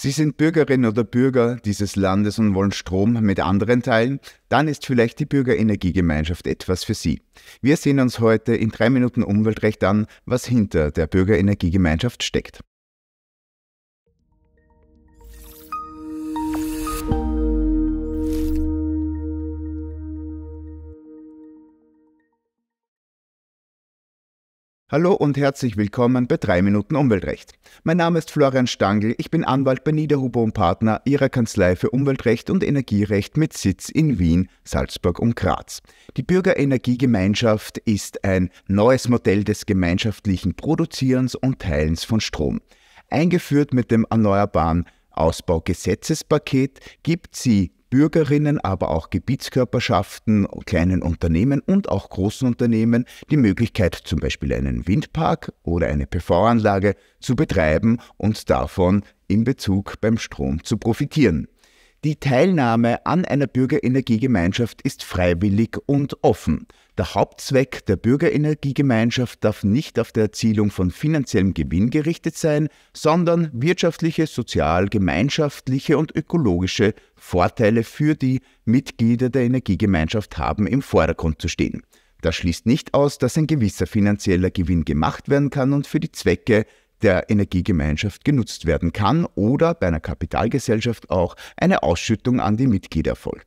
Sie sind Bürgerin oder Bürger dieses Landes und wollen Strom mit anderen teilen? Dann ist vielleicht die Bürgerenergiegemeinschaft etwas für Sie. Wir sehen uns heute in drei Minuten Umweltrecht an, was hinter der Bürgerenergiegemeinschaft steckt. Hallo und herzlich willkommen bei 3 Minuten Umweltrecht. Mein Name ist Florian Stangl, ich bin Anwalt bei Niederhuber und Partner, Ihrer Kanzlei für Umweltrecht und Energierecht mit Sitz in Wien, Salzburg und Graz. Die Bürgerenergiegemeinschaft ist ein neues Modell des gemeinschaftlichen Produzierens und Teilens von Strom. Eingeführt mit dem Erneuerbaren Ausbaugesetzespaket gibt sie Bürgerinnen, aber auch Gebietskörperschaften, kleinen Unternehmen und auch großen Unternehmen die Möglichkeit, zum Beispiel einen Windpark oder eine PV-Anlage zu betreiben und davon in Bezug beim Strom zu profitieren. Die Teilnahme an einer Bürgerenergiegemeinschaft ist freiwillig und offen. Der Hauptzweck der Bürgerenergiegemeinschaft darf nicht auf der Erzielung von finanziellem Gewinn gerichtet sein, sondern wirtschaftliche, sozial, gemeinschaftliche und ökologische Vorteile für die Mitglieder der Energiegemeinschaft haben im Vordergrund zu stehen. Das schließt nicht aus, dass ein gewisser finanzieller Gewinn gemacht werden kann und für die Zwecke der Energiegemeinschaft genutzt werden kann oder bei einer Kapitalgesellschaft auch eine Ausschüttung an die Mitglieder folgt.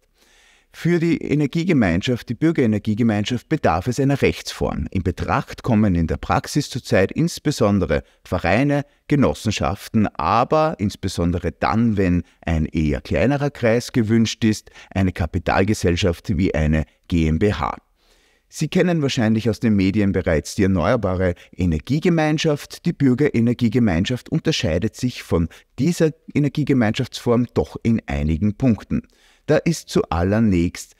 Für die Energiegemeinschaft, die Bürgerenergiegemeinschaft, bedarf es einer Rechtsform. In Betracht kommen in der Praxis zurzeit insbesondere Vereine, Genossenschaften, aber insbesondere dann, wenn ein eher kleinerer Kreis gewünscht ist, eine Kapitalgesellschaft wie eine GmbH. Sie kennen wahrscheinlich aus den Medien bereits die Erneuerbare Energiegemeinschaft. Die Bürgerenergiegemeinschaft unterscheidet sich von dieser Energiegemeinschaftsform doch in einigen Punkten. Da ist zuallererst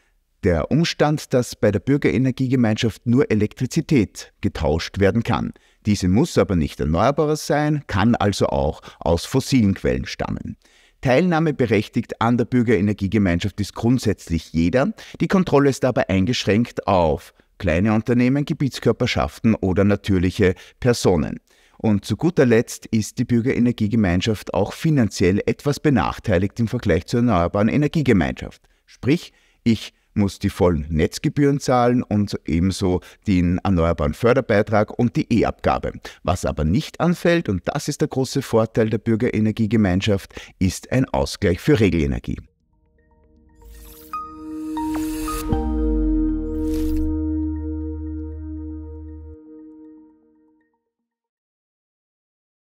der Umstand, dass bei der Bürgerenergiegemeinschaft nur Elektrizität getauscht werden kann. Diese muss aber nicht erneuerbar sein, kann also auch aus fossilen Quellen stammen. Teilnahmeberechtigt an der Bürgerenergiegemeinschaft ist grundsätzlich jeder. Die Kontrolle ist aber eingeschränkt auf kleine Unternehmen, Gebietskörperschaften oder natürliche Personen. Und zu guter Letzt ist die Bürgerenergiegemeinschaft auch finanziell etwas benachteiligt im Vergleich zur erneuerbaren Energiegemeinschaft. Sprich, ich muss die vollen Netzgebühren zahlen und ebenso den erneuerbaren Förderbeitrag und die E-Abgabe. Was aber nicht anfällt, und das ist der große Vorteil der Bürgerenergiegemeinschaft, ist ein Ausgleich für Regelenergie.